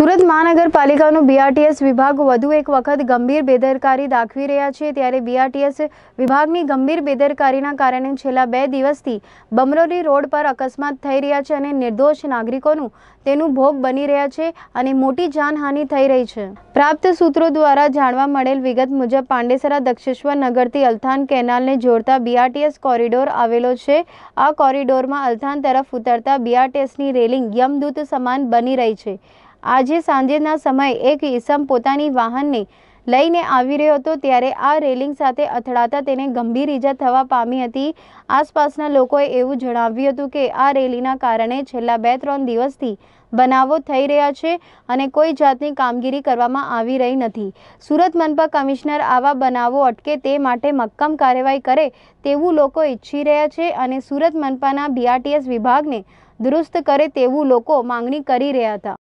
Surat મહાનગરપાલિકાનો BRTS વિભાગ વધુ એક વખત ગંભીર બેદરકારી દાખવી રહ્યા છે ત્યારે બીઆરટીએસ વિભાગની ગંભીર બેદરકારીના કારણે છેલ્લા બે દિવસથી બમરોલી રોડ પર અકસ્માત થઈ રહ્યા છે અને નિર્દોષ નાગરિકોનું તેનું ભોગ બની રહ્યા છે અને મોટી જાનહાનિ થઈ રહી છે પ્રાપ્ત સૂત્રો દ્વારા જાણવા મળેલ વિગત મુજબ પાંડેસરા દક્ષેશ્વર નગરથી અલથાન કેનાલને જોડતા બીઆરટીએસ કોરિડોર આવેલો છે આ કોરિડોરમાં અલથાન તરફ ઉતરતા બીઆરટીએસની રેલિંગ યમદૂત સમાન બની રહી છે આજે સાંજેના સમયે એક ઈસમ પોતાની વાહનને લઈને આવી રહ્યો હતો ત્યારે આ રેલિંગ સાથે અથડાતા તેને ગંભીર ઈજા થવા પામી હતી આસપાસના લોકોએ એવું જણાવ્યું હતું કે આ રેલીના કારણે છેલ્લા બે ત્રણ દિવસથી બનાવો થઈ રહ્યા છે અને કોઈ જાતની કામગીરી કરવામાં આવી રહી નથી સુરત મનપા કમિશનર આવા બનાવો અટકે તે માટે મક્કમ કાર્યવાહી કરે તેવું લોકો ઈચ્છી રહ્યા છે અને સુરત મનપાના બીઆરટીએસ વિભાગને દુરુસ્ત કરે તેવું લોકો માંગણી કરી રહ્યા હતા